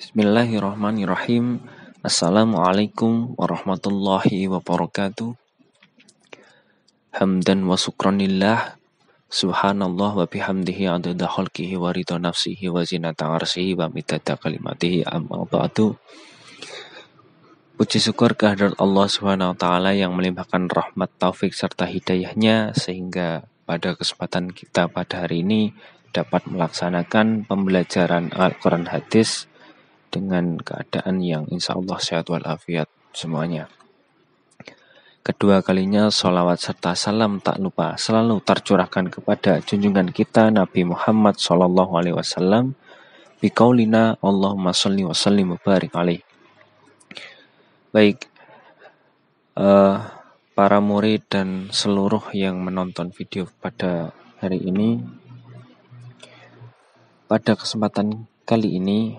Bismillahirrahmanirrahim. Assalamualaikum warahmatullahi wabarakatuh. Hamdan wa syukranillah. Subhanallah wa bihamdihi adada khalqihi wa rida nafsihi wa zinata arsihi wa mitata kalimatihi amma ba'du. Puji syukur kehadirat Allah Subhanahu wa taala yang melimpahkan rahmat taufik serta hidayahnya sehingga pada kesempatan kita pada hari ini dapat melaksanakan pembelajaran Al-Quran Hadis dengan keadaan yang insya Allah sehat walafiat semuanya. Kedua kalinya sholawat serta salam tak lupa selalu tercurahkan kepada junjungan kita Nabi Muhammad Shallallahu Alaihi Wasallam. Bikaulina Allahumma salli wa salli mubarik alaih. Baik, uh, para murid dan seluruh yang menonton video pada hari ini. Pada kesempatan kali ini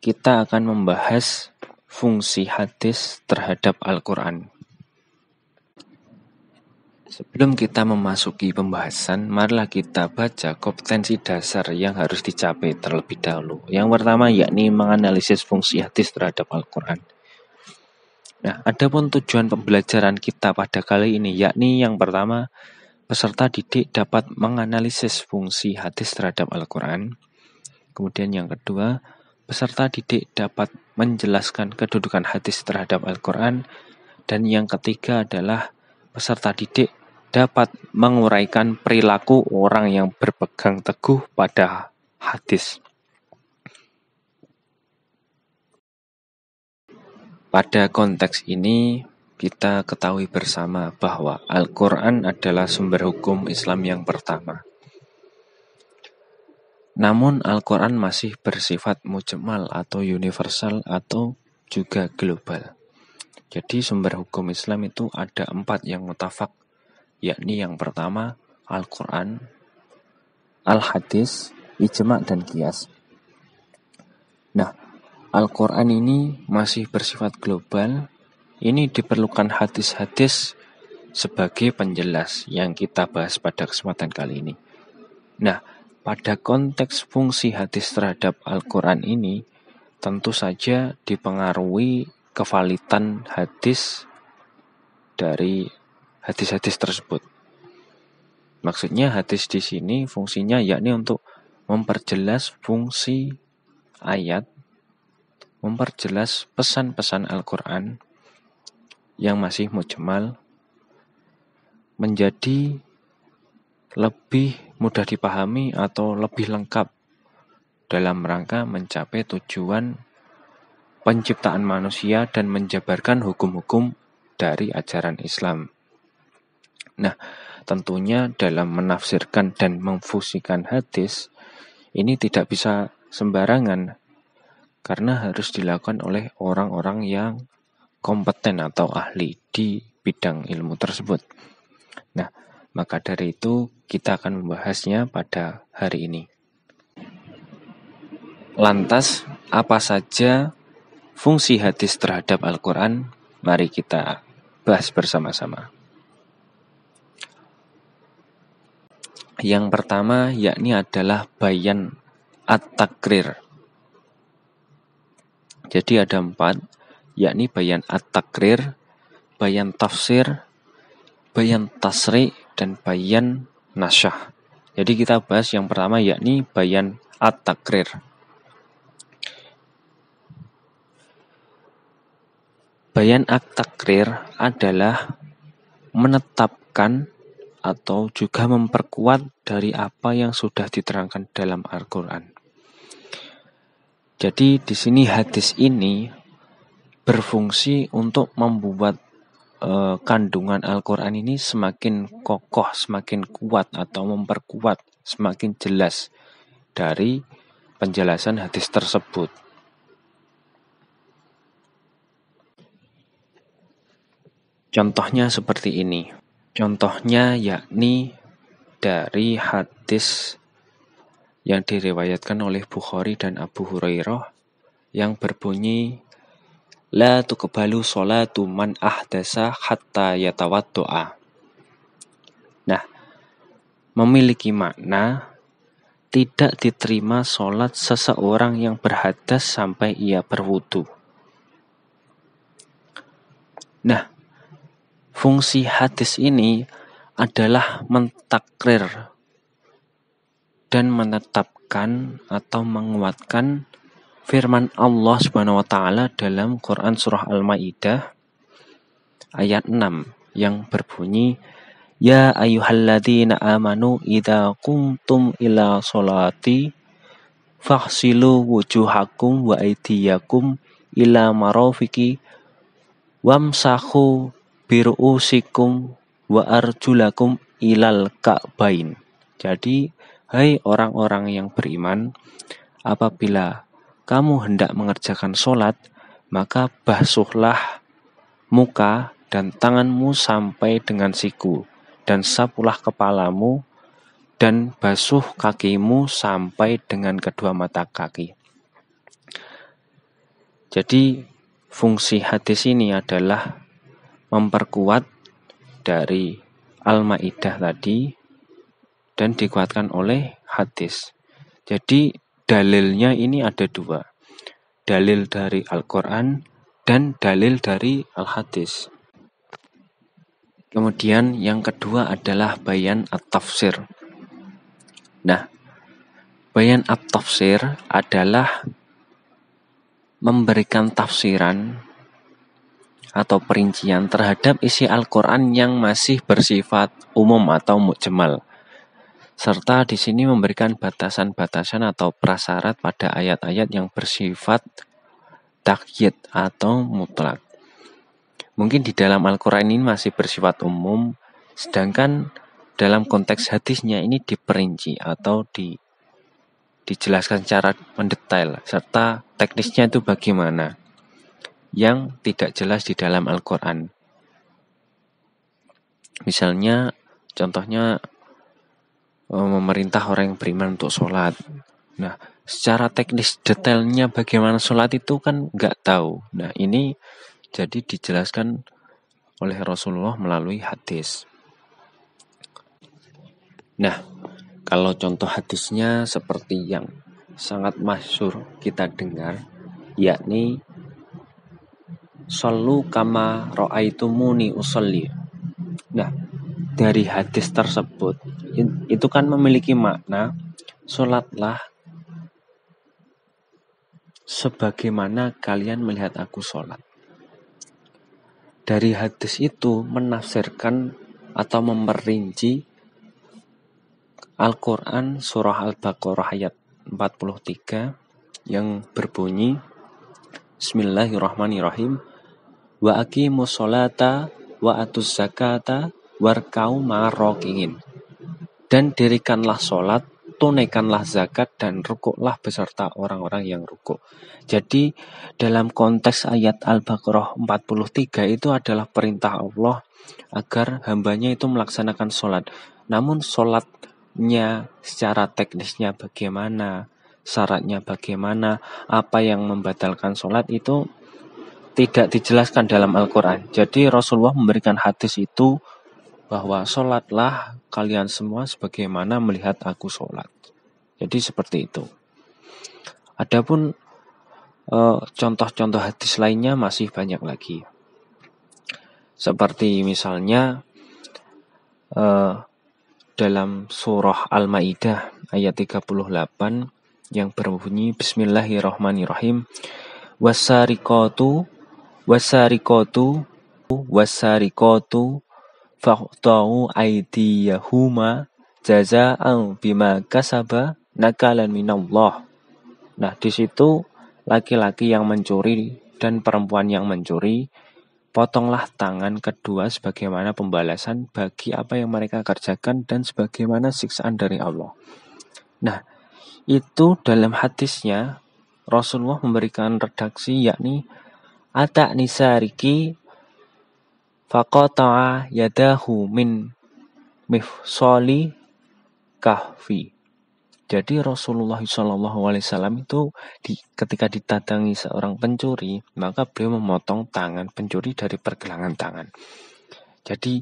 kita akan membahas fungsi hadis terhadap Al-Quran. Sebelum kita memasuki pembahasan, marilah kita baca kompetensi dasar yang harus dicapai terlebih dahulu. Yang pertama yakni menganalisis fungsi hadis terhadap Al-Quran. Nah, ada pun tujuan pembelajaran kita pada kali ini yakni yang pertama, peserta didik dapat menganalisis fungsi hadis terhadap Al-Quran. Kemudian yang kedua, Peserta didik dapat menjelaskan kedudukan hadis terhadap Al-Quran, dan yang ketiga adalah peserta didik dapat menguraikan perilaku orang yang berpegang teguh pada hadis. Pada konteks ini, kita ketahui bersama bahwa Al-Quran adalah sumber hukum Islam yang pertama. Namun Al-Qur'an masih bersifat mujemal atau universal atau juga global. Jadi sumber hukum Islam itu ada empat yang mutafak, yakni yang pertama Al-Quran, Al-Hadis, Ijma, dan Kias. Nah, Al-Quran ini masih bersifat global, ini diperlukan hadis-hadis sebagai penjelas yang kita bahas pada kesempatan kali ini. Nah, pada konteks fungsi hadis terhadap Al-Quran ini, tentu saja dipengaruhi kevalitan hadis dari hadis-hadis tersebut. Maksudnya hadis di sini fungsinya yakni untuk memperjelas fungsi ayat, memperjelas pesan-pesan Al-Quran yang masih mujmal, menjadi lebih mudah dipahami atau lebih lengkap dalam rangka mencapai tujuan penciptaan manusia dan menjabarkan hukum-hukum dari ajaran Islam. Nah, tentunya dalam menafsirkan dan memfusikan hadis ini tidak bisa sembarangan karena harus dilakukan oleh orang-orang yang kompeten atau ahli di bidang ilmu tersebut. Maka dari itu, kita akan membahasnya pada hari ini. Lantas, apa saja fungsi hadis terhadap Al-Quran? Mari kita bahas bersama-sama. Yang pertama yakni adalah bayan at-takrir. Jadi ada empat, yakni bayan at-takrir, bayan tafsir, bayan tasri, dan bayan nasyah. Jadi kita bahas yang pertama yakni bayan at-takrir. Bayan at-takrir adalah menetapkan atau juga memperkuat dari apa yang sudah diterangkan dalam Al-Qur'an. Jadi di sini hadis ini berfungsi untuk membuat eh, kandungan Al-Quran ini semakin kokoh, semakin kuat atau memperkuat, semakin jelas dari penjelasan hadis tersebut. Contohnya seperti ini. Contohnya yakni dari hadis yang diriwayatkan oleh Bukhari dan Abu Hurairah yang berbunyi La tuqbalu sholatu man ahdasa hatta doa. Nah, memiliki makna tidak diterima sholat seseorang yang berhadas sampai ia berwudu. Nah, fungsi hadis ini adalah mentakrir dan menetapkan atau menguatkan firman Allah Subhanahu wa taala dalam Quran surah Al-Maidah ayat 6 yang berbunyi Ya ayyuhalladzina amanu idza qumtum ila salati fahsilu wujuhakum wa aydiyakum ila marafiki wamsahu biruusikum wa arjulakum ilal ka'bain. Jadi, hai orang-orang yang beriman, apabila kamu hendak mengerjakan sholat, maka basuhlah muka dan tanganmu sampai dengan siku, dan sapulah kepalamu, dan basuh kakimu sampai dengan kedua mata kaki. Jadi, fungsi hadis ini adalah memperkuat dari Al-Ma'idah tadi dan dikuatkan oleh hadis. Jadi, dalilnya ini ada dua. Dalil dari Al-Quran dan dalil dari Al-Hadis. Kemudian yang kedua adalah bayan at-tafsir. Nah, bayan at-tafsir adalah memberikan tafsiran atau perincian terhadap isi Al-Quran yang masih bersifat umum atau mujmal serta di sini memberikan batasan-batasan atau prasyarat pada ayat-ayat yang bersifat takyid atau mutlak. Mungkin di dalam Al-Quran ini masih bersifat umum, sedangkan dalam konteks hadisnya ini diperinci atau di, dijelaskan secara mendetail, serta teknisnya itu bagaimana yang tidak jelas di dalam Al-Quran. Misalnya, contohnya Eh, memerintah orang yang beriman untuk sholat. Nah, secara teknis detailnya bagaimana sholat itu kan nggak tahu. Nah, ini jadi dijelaskan oleh Rasulullah melalui hadis. Nah, kalau contoh hadisnya seperti yang sangat masyur kita dengar, yakni Solu kama roa itu muni usolli. Nah, dari hadis tersebut itu kan memiliki makna sholatlah sebagaimana kalian melihat aku sholat dari hadis itu menafsirkan atau memerinci Al-Quran Surah Al-Baqarah ayat 43 yang berbunyi Bismillahirrahmanirrahim Wa aqimu sholata wa atus zakata warkau dan dirikanlah sholat, tunaikanlah zakat, dan rukuklah beserta orang-orang yang rukuk. Jadi dalam konteks ayat Al-Baqarah 43 itu adalah perintah Allah agar hambanya itu melaksanakan sholat. Namun sholatnya secara teknisnya bagaimana, syaratnya bagaimana, apa yang membatalkan sholat itu tidak dijelaskan dalam Al-Quran. Jadi Rasulullah memberikan hadis itu bahwa sholatlah kalian semua sebagaimana melihat aku sholat. Jadi seperti itu. Adapun eh, contoh-contoh hadis lainnya masih banyak lagi. Seperti misalnya eh, dalam surah Al-Maidah ayat 38 yang berbunyi Bismillahirrahmanirrahim wasarikotu wasarikotu wasarikotu fakhtau aidiyahuma jaza'an bima kasaba nakalan minallah. Nah, di situ laki-laki yang mencuri dan perempuan yang mencuri, potonglah tangan kedua sebagaimana pembalasan bagi apa yang mereka kerjakan dan sebagaimana siksaan dari Allah. Nah, itu dalam hadisnya Rasulullah memberikan redaksi yakni Atak nisariki faqata'a yadahu min mifsali kahfi. Jadi Rasulullah SAW itu di, ketika ditadangi seorang pencuri, maka beliau memotong tangan pencuri dari pergelangan tangan. Jadi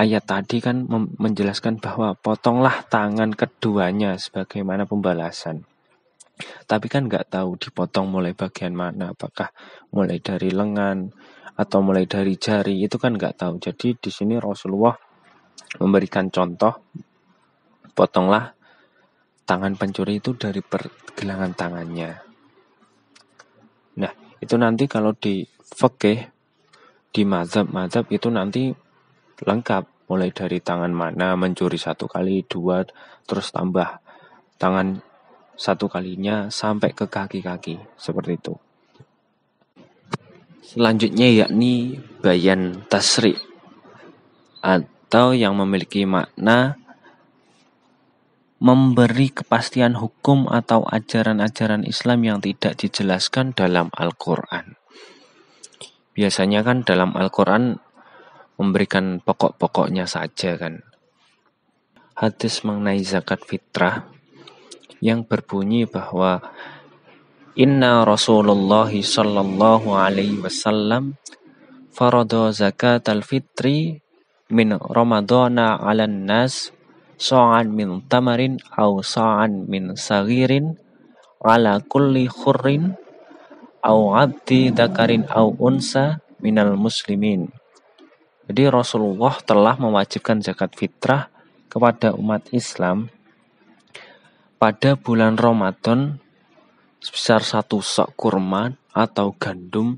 ayat tadi kan menjelaskan bahwa potonglah tangan keduanya sebagaimana pembalasan. Tapi kan nggak tahu dipotong mulai bagian mana, apakah mulai dari lengan, atau mulai dari jari itu kan nggak tahu. Jadi di sini Rasulullah memberikan contoh potonglah tangan pencuri itu dari pergelangan tangannya. Nah, itu nanti kalau di fakih di mazhab-mazhab itu nanti lengkap mulai dari tangan mana mencuri satu kali, dua, terus tambah tangan satu kalinya sampai ke kaki-kaki seperti itu. Selanjutnya yakni bayan tasri atau yang memiliki makna memberi kepastian hukum atau ajaran-ajaran Islam yang tidak dijelaskan dalam Al-Qur'an. Biasanya kan dalam Al-Qur'an memberikan pokok-pokoknya saja kan. Hadis mengenai zakat fitrah yang berbunyi bahwa Inna Rasulullah sallallahu alaihi wasallam farada zakatal fitri min Ramadana 'alan nas sa'an min tamarin aw sa'an min sagirin ala kulli khurrin aw 'abdi dakarin aw unsa minal muslimin. Jadi Rasulullah telah mewajibkan zakat fitrah kepada umat Islam pada bulan Ramadan sebesar satu sok kurma atau gandum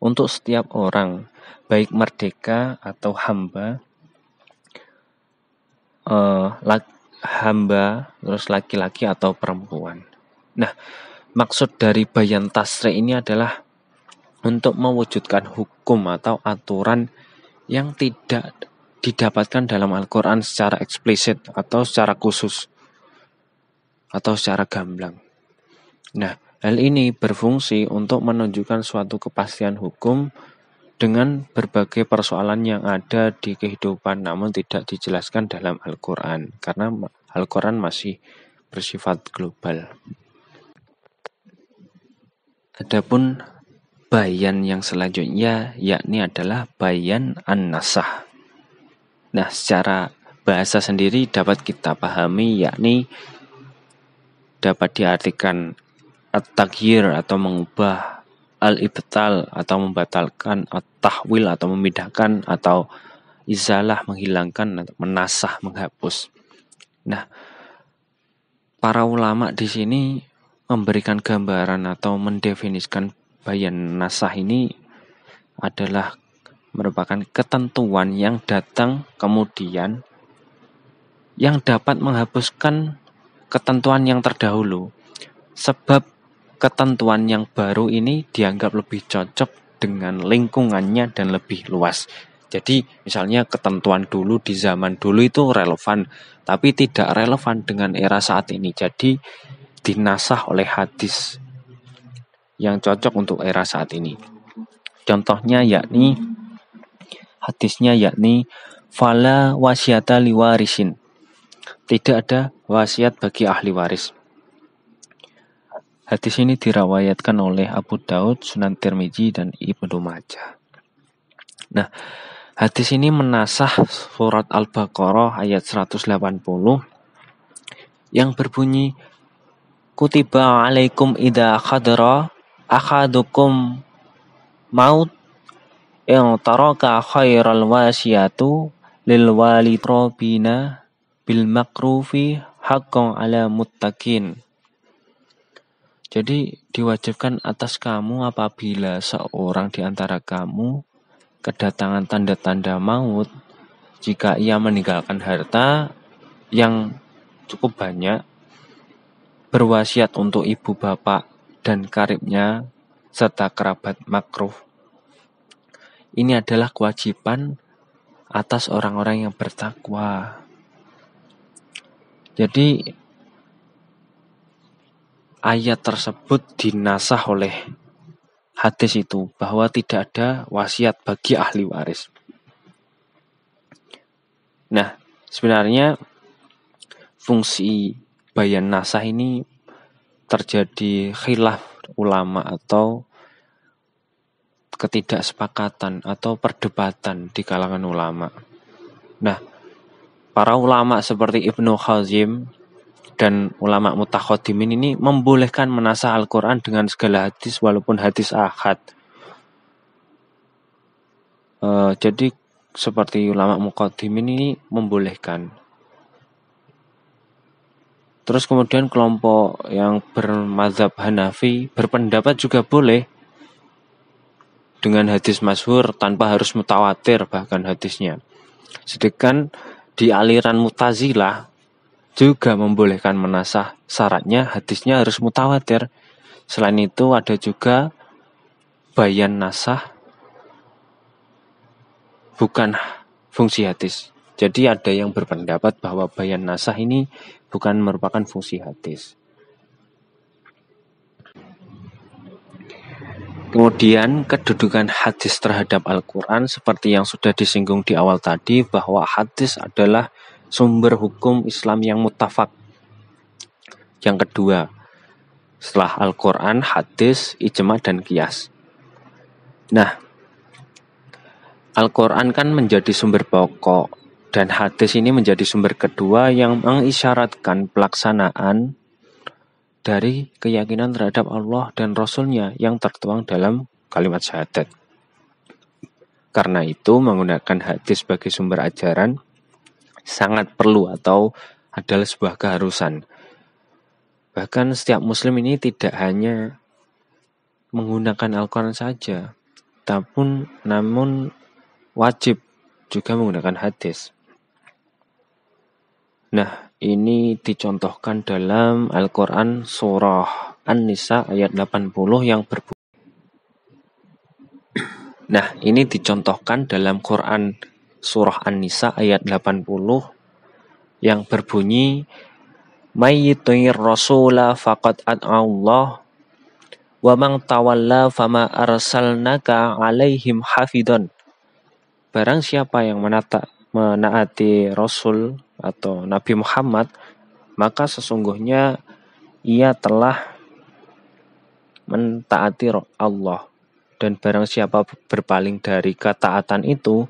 untuk setiap orang, baik merdeka atau hamba, eh, hamba terus laki-laki atau perempuan. Nah, maksud dari bayan tasri ini adalah untuk mewujudkan hukum atau aturan yang tidak didapatkan dalam Al-Quran secara eksplisit atau secara khusus atau secara gamblang. Nah, hal ini berfungsi untuk menunjukkan suatu kepastian hukum dengan berbagai persoalan yang ada di kehidupan namun tidak dijelaskan dalam Al-Qur'an karena Al-Qur'an masih bersifat global. Adapun bayan yang selanjutnya yakni adalah bayan an-nasah. Nah, secara bahasa sendiri dapat kita pahami yakni dapat diartikan at atau mengubah, al-ibtal atau membatalkan, at-tahwil atau memindahkan atau izalah menghilangkan, atau menasah, menghapus. Nah, para ulama di sini memberikan gambaran atau mendefinisikan bayan nasah ini adalah merupakan ketentuan yang datang kemudian yang dapat menghapuskan ketentuan yang terdahulu. Sebab ketentuan yang baru ini dianggap lebih cocok dengan lingkungannya dan lebih luas. Jadi misalnya ketentuan dulu di zaman dulu itu relevan, tapi tidak relevan dengan era saat ini. Jadi dinasah oleh hadis yang cocok untuk era saat ini. Contohnya yakni hadisnya yakni fala wasyata liwarisin. Tidak ada wasiat bagi ahli waris. Hadis ini dirawayatkan oleh Abu Daud, Sunan Tirmizi, dan Ibnu Majah. Nah, hadis ini menasah surat Al-Baqarah ayat 180 yang berbunyi Kutiba alaikum idha khadra akhadukum maut yang taraka khairal wasiatu lil walitrobina bil makrufi haqqan ala muttaqin jadi diwajibkan atas kamu apabila seorang di antara kamu kedatangan tanda-tanda maut jika ia meninggalkan harta yang cukup banyak berwasiat untuk ibu bapak dan karibnya serta kerabat makruh. Ini adalah kewajiban atas orang-orang yang bertakwa. Jadi ayat tersebut dinasah oleh hadis itu bahwa tidak ada wasiat bagi ahli waris. Nah, sebenarnya fungsi bayan nasah ini terjadi khilaf ulama atau ketidaksepakatan atau perdebatan di kalangan ulama. Nah, para ulama seperti Ibnu Khazim dan ulama mutakhodimin ini membolehkan menasah Al-Quran dengan segala hadis walaupun hadis ahad. Uh, jadi seperti ulama mutakhodimin ini membolehkan. Terus kemudian kelompok yang bermazhab Hanafi berpendapat juga boleh dengan hadis masyhur tanpa harus mutawatir bahkan hadisnya. Sedangkan di aliran Mutazilah juga membolehkan menasah. Syaratnya hadisnya harus mutawatir. Selain itu ada juga bayan nasah bukan fungsi hadis. Jadi ada yang berpendapat bahwa bayan nasah ini bukan merupakan fungsi hadis. Kemudian kedudukan hadis terhadap Al-Quran seperti yang sudah disinggung di awal tadi bahwa hadis adalah sumber hukum Islam yang mutafak. Yang kedua, setelah Al-Quran, hadis, ijma, dan kias. Nah, Al-Quran kan menjadi sumber pokok dan hadis ini menjadi sumber kedua yang mengisyaratkan pelaksanaan dari keyakinan terhadap Allah dan Rasulnya yang tertuang dalam kalimat syahadat. Karena itu menggunakan hadis sebagai sumber ajaran sangat perlu atau adalah sebuah keharusan. Bahkan setiap muslim ini tidak hanya menggunakan Al-Quran saja, tapun, namun wajib juga menggunakan hadis. Nah, ini dicontohkan dalam Al-Quran Surah An-Nisa ayat 80 yang berbunyi. Nah, ini dicontohkan dalam Quran surah An-Nisa ayat 80 yang berbunyi Mayyitir rasula faqad Allah wa man tawalla fama arsalnaka alaihim hafidon. Barang siapa yang menata, menaati Rasul atau Nabi Muhammad, maka sesungguhnya ia telah mentaati Allah. Dan barang siapa berpaling dari ketaatan itu,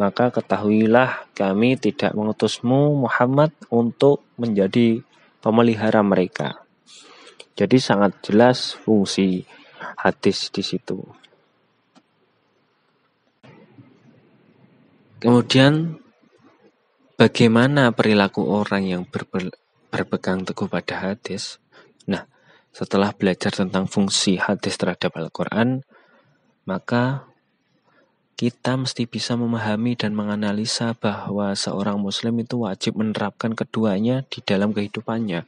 maka ketahuilah kami tidak mengutusmu Muhammad untuk menjadi pemelihara mereka. Jadi sangat jelas fungsi hadis di situ. Kemudian bagaimana perilaku orang yang berpegang teguh pada hadis? Nah, setelah belajar tentang fungsi hadis terhadap Al-Qur'an, maka kita mesti bisa memahami dan menganalisa bahwa seorang Muslim itu wajib menerapkan keduanya di dalam kehidupannya.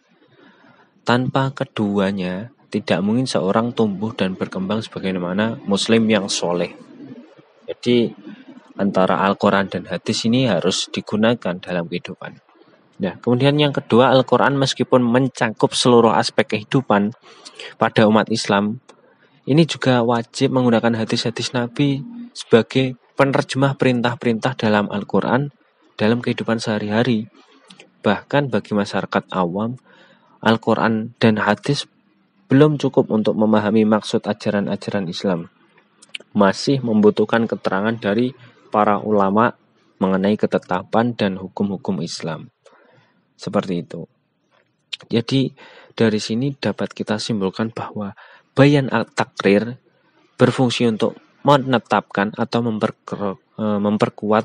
Tanpa keduanya, tidak mungkin seorang tumbuh dan berkembang sebagaimana Muslim yang soleh. Jadi, antara Al-Quran dan hadis ini harus digunakan dalam kehidupan. Nah, kemudian yang kedua, Al-Quran meskipun mencakup seluruh aspek kehidupan pada umat Islam, ini juga wajib menggunakan hadis-hadis Nabi sebagai penerjemah perintah-perintah dalam Al-Quran dalam kehidupan sehari-hari. Bahkan bagi masyarakat awam, Al-Quran dan hadis belum cukup untuk memahami maksud ajaran-ajaran Islam. Masih membutuhkan keterangan dari para ulama mengenai ketetapan dan hukum-hukum Islam. Seperti itu. Jadi dari sini dapat kita simpulkan bahwa bayan al-takrir berfungsi untuk menetapkan atau e, memperkuat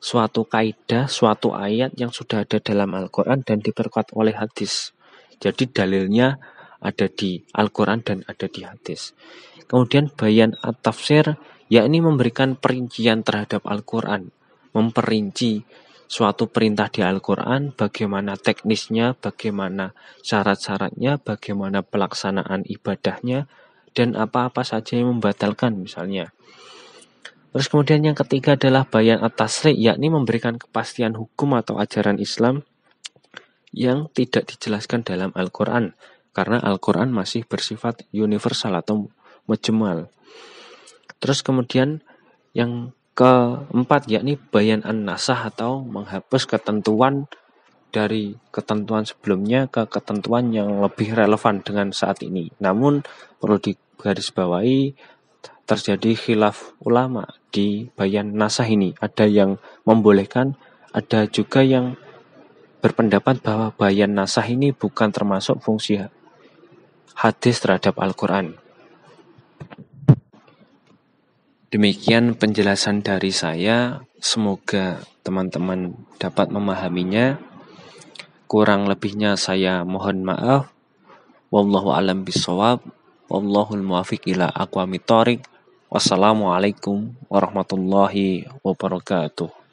suatu kaidah, suatu ayat yang sudah ada dalam Al-Quran dan diperkuat oleh hadis. Jadi dalilnya ada di Al-Quran dan ada di hadis. Kemudian bayan at-tafsir, yakni memberikan perincian terhadap Al-Quran, memperinci suatu perintah di Al-Quran, bagaimana teknisnya, bagaimana syarat-syaratnya, bagaimana pelaksanaan ibadahnya, dan apa-apa saja yang membatalkan misalnya. Terus kemudian yang ketiga adalah bayan atasri, yakni memberikan kepastian hukum atau ajaran Islam yang tidak dijelaskan dalam Al-Quran, karena Al-Quran masih bersifat universal atau mejemal. Terus kemudian yang keempat yakni bayan an-nasah atau menghapus ketentuan dari ketentuan sebelumnya ke ketentuan yang lebih relevan dengan saat ini. Namun perlu di, garis bawahi terjadi khilaf ulama di bayan nasah ini. Ada yang membolehkan, ada juga yang berpendapat bahwa bayan nasah ini bukan termasuk fungsi hadis terhadap Al-Quran. Demikian penjelasan dari saya. Semoga teman-teman dapat memahaminya. Kurang lebihnya saya mohon maaf. Wallahu alam bisawab. Wallahul muafiq ila aqwamit thoriq. Wassalamualaikum warahmatullahi wabarakatuh.